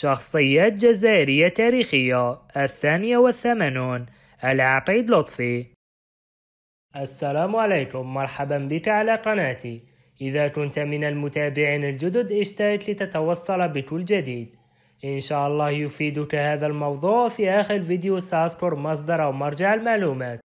شخصية جزائرية تاريخية الثانية والثمانون العقيد لطفي السلام عليكم مرحبا بك على قناتي إذا كنت من المتابعين الجدد اشترك لتتوصل بكل جديد إن شاء الله يفيدك هذا الموضوع في آخر فيديو سأذكر مصدر أو مرجع المعلومات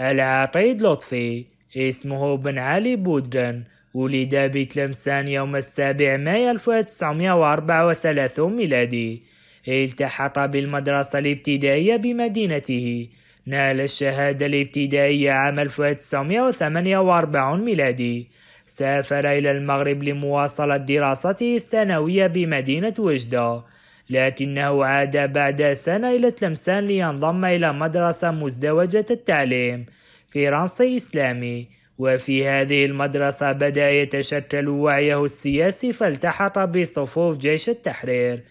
العقيد لطفي اسمه بن علي بودن ولد بتلمسان يوم السابع مايو 1934 ميلادي التحق بالمدرسة الابتدائية بمدينته نال الشهادة الابتدائية عام 1948 ميلادي سافر إلى المغرب لمواصلة دراسته الثانوية بمدينة وجدة لكنه عاد بعد سنة إلى تلمسان لينضم إلى مدرسة مزدوجة التعليم فرنسي إسلامي وفي هذه المدرسة بدأ يتشكل وعيه السياسي فالتحق بصفوف جيش التحرير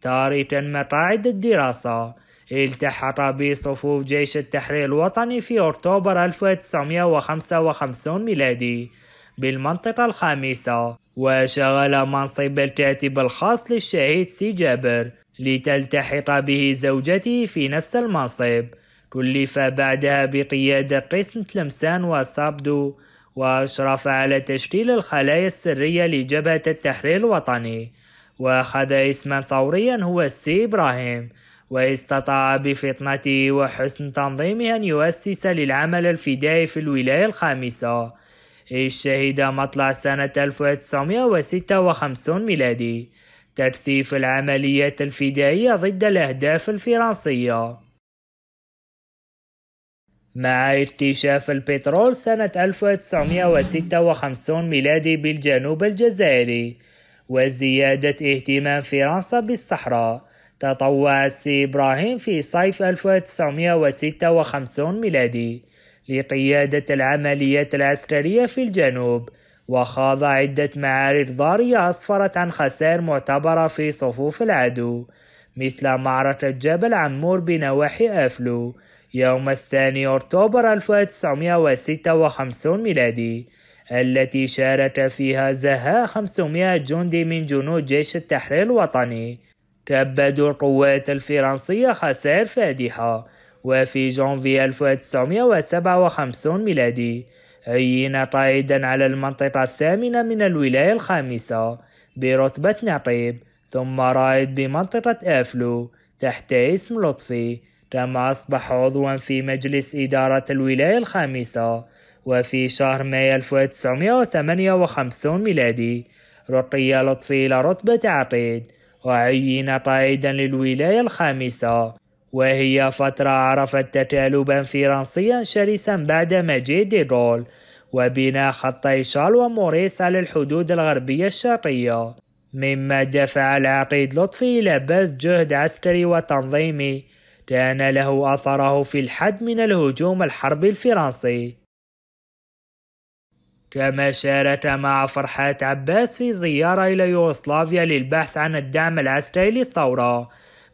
تاركا مقاعد الدراسة التحق بصفوف جيش التحرير الوطني في أكتوبر 1955 ميلادي بالمنطقة الخامسة وشغل منصب الكاتب الخاص للشهيد سي جابر لتلتحق به زوجته في نفس المنصب كلف بعدها بقيادة قسم تلمسان وصابدو وأشرف على تشكيل الخلايا السرية لجبهة التحرير الوطني وأخذ اسما ثوريا هو السي إبراهيم واستطاع بفطنته وحسن تنظيمه أن يؤسس للعمل الفدائي في الولاية الخامسة إذ مطلع سنة 1956 ميلادي ترثيف العمليات الفدائية ضد الأهداف الفرنسية مع اكتشاف البترول سنة 1956 ميلادي بالجنوب الجزائري وزيادة اهتمام فرنسا بالصحراء تطوع السي إبراهيم في صيف 1956 ميلادي لقيادة العمليات العسكرية في الجنوب وخاض عدة معارك ضارية أسفرت عن خسائر معتبرة في صفوف العدو مثل معركة جبل عمور بنواحي أفلو يوم الثاني أكتوبر 1956 ميلادي التي شارك فيها زها 500 جندي من جنود جيش التحرير الوطني كبدوا القوات الفرنسية خسائر فادحة وفي جونفي 1957 ميلادي عين قائدا على المنطقة الثامنة من الولاية الخامسة برتبة نقيب ثم رائد بمنطقة أفلو تحت اسم لطفي تم أصبح عضوا في مجلس إدارة الولاية الخامسة وفي شهر مايو 1958 ميلادي رقي لطفي إلى رتبة عقيد وعين قائدا للولاية الخامسة وهي فترة عرفت تكالبا فرنسيا شرسا بعد مجيء ديغول وبناء خطي شال وموريس على الحدود الغربية الشرقية مما دفع العقيد لطفي إلى بذل جهد عسكري وتنظيمي كان له أثره في الحد من الهجوم الحربي الفرنسي كما شارك مع فرحات عباس في زيارة إلى يوغوسلافيا للبحث عن الدعم العسكري للثورة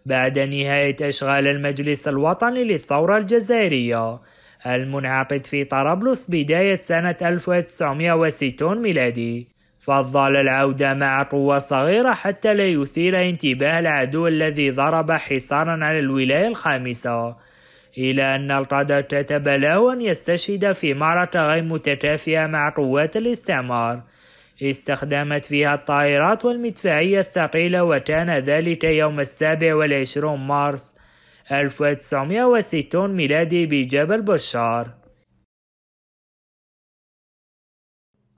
بعد نهاية إشغال المجلس الوطني للثورة الجزائرية المنعقد في طرابلس بداية سنة 1960 ميلادي فضل العودة مع قوة صغيرة حتى لا يثير انتباه العدو الذي ضرب حصارا على الولاية الخامسة إلى أن القدر كتب له أن يستشهد في معركة غير متكافئة مع قوات الاستعمار استخدمت فيها الطائرات والمدفعية الثقيلة وكان ذلك يوم السابع والعشرون مارس 1960 ميلادي بجبل بشار